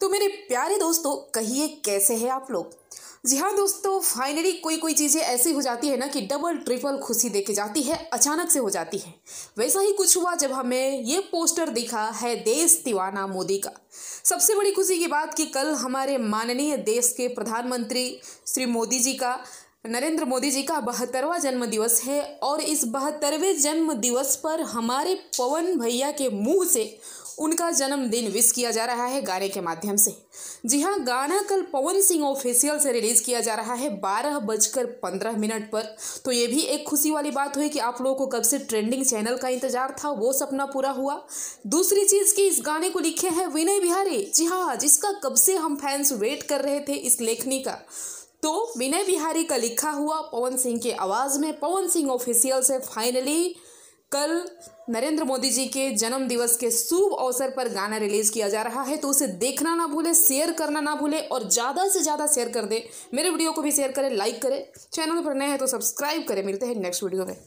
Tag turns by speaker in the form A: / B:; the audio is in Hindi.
A: तो मेरे प्यारे दोस्तों कहिए कैसे हैं आप लोग जी हाँ दोस्तों फाइनली कोई कोई चीज़ें ऐसी हो जाती है ना कि डबल ट्रिपल खुशी देके जाती है अचानक से हो जाती है वैसा ही कुछ हुआ जब हमें ये पोस्टर दिखा है देश दीवाना मोदी का सबसे बड़ी खुशी की बात कि कल हमारे माननीय देश के प्रधानमंत्री श्री मोदी जी का नरेंद्र मोदी जी का बहत्तरवा जन्म दिवस है और इस बहत्तरवें जन्म दिवस पर हमारे पवन भैया के मुंह से उनका जन्मदिन विश किया जा रहा है गाने के माध्यम से जी हाँ गाना कल पवन सिंह ऑफिशियल से रिलीज किया जा रहा है बारह बजकर पंद्रह मिनट पर तो ये भी एक खुशी वाली बात हुई कि आप लोगों को कब से ट्रेंडिंग चैनल का इंतजार था वो सपना पूरा हुआ दूसरी चीज की इस गाने को लिखे हैं विनय बिहारी जी हाँ जिसका कब से हम फैंस वेट कर रहे थे इस लेखनी का तो विनय बिहारी का लिखा हुआ पवन सिंह के आवाज़ में पवन सिंह ऑफिशियल से फाइनली कल नरेंद्र मोदी जी के जन्म दिवस के शुभ अवसर पर गाना रिलीज किया जा रहा है तो उसे देखना ना भूले शेयर करना ना भूले और ज़्यादा से ज़्यादा शेयर कर दे मेरे वीडियो को भी शेयर करें लाइक करें चैनल पर नए हैं तो सब्सक्राइब करें मिलते हैं नेक्स्ट वीडियो में